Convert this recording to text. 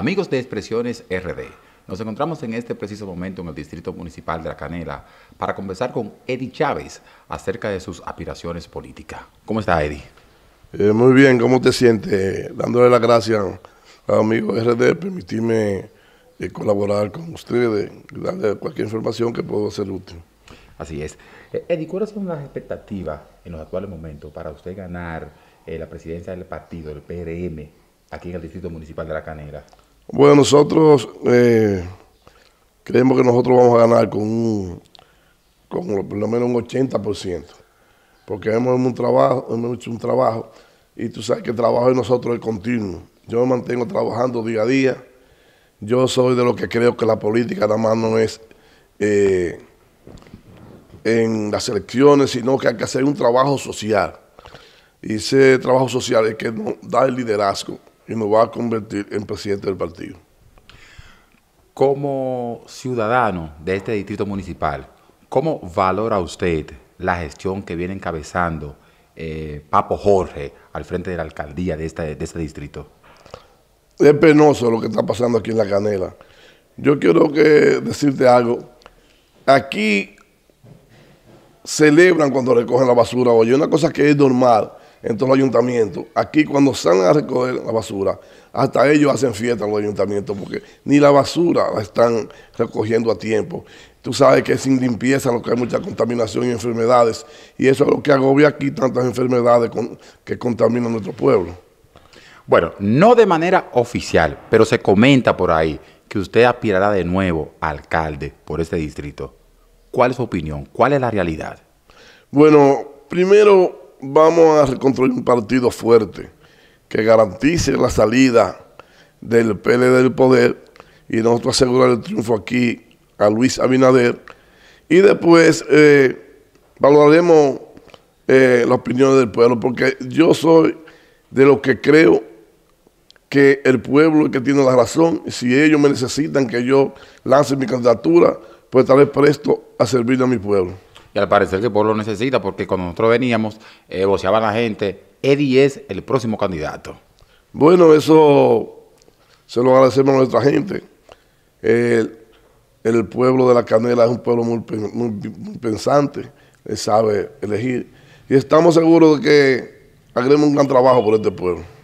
Amigos de Expresiones RD, nos encontramos en este preciso momento en el Distrito Municipal de La Canela para conversar con Eddie Chávez acerca de sus aspiraciones políticas. ¿Cómo está Eddie? Eh, muy bien, ¿cómo te sientes? Dándole las gracias a Amigos RD, permitirme eh, colaborar con ustedes, darle cualquier información que pueda ser útil. Así es. Eh, Eddie, ¿cuáles son las expectativas en los actuales momentos para usted ganar la presidencia del partido, el PRM, aquí en el Distrito Municipal de La Canela? Bueno, nosotros eh, creemos que nosotros vamos a ganar con, con por lo menos un 80%, porque hemos hecho un trabajo, hemos hecho un trabajo y tú sabes que el trabajo de nosotros es continuo. Yo me mantengo trabajando día a día. Yo soy de los que creo que la política nada más no es eh, en las elecciones, sino que hay que hacer un trabajo social. Y ese trabajo social es que nos da el liderazgo y me va a convertir en presidente del partido. Como ciudadano de este distrito municipal, ¿cómo valora usted la gestión que viene encabezando eh, Papo Jorge al frente de la alcaldía este, de este, distrito? Es penoso lo que está pasando aquí en La Canela. Yo quiero decirte algo. Aquí celebran cuando recogen la basura. Oye, una cosa que es normal en todos los ayuntamientos. Aquí cuando salen a recoger la basura, hasta ellos hacen fiesta en los ayuntamientos porque ni la basura la están recogiendo a tiempo. Tú sabes que sin limpieza lo que hay mucha contaminación y enfermedades. Y eso es lo que agobia aquí tantas enfermedades que contaminan nuestro pueblo. Bueno, no de manera oficial, pero se comenta por ahí que usted aspirará de nuevo a alcalde por este distrito. ¿Cuál es su opinión? ¿Cuál es la realidad? Bueno, primero vamos a reconstruir un partido fuerte que garantice la salida del PLD del poder y nosotros asegurar el triunfo aquí a Luis Abinader. Y después eh, valoraremos eh, la opinión del pueblo, porque yo soy de los que creo que el pueblo es que tiene la razón. Si ellos me necesitan que yo lance mi candidatura, pues estaré presto a servir a mi pueblo y al parecer que el pueblo necesita, porque cuando nosotros veníamos, eh, la gente, Eddie es el próximo candidato. Bueno, eso se lo agradecemos a nuestra gente. El, pueblo de la Canela es un pueblo muy, pensante, le sabe elegir. Y estamos seguros de que haremos un gran trabajo por este pueblo.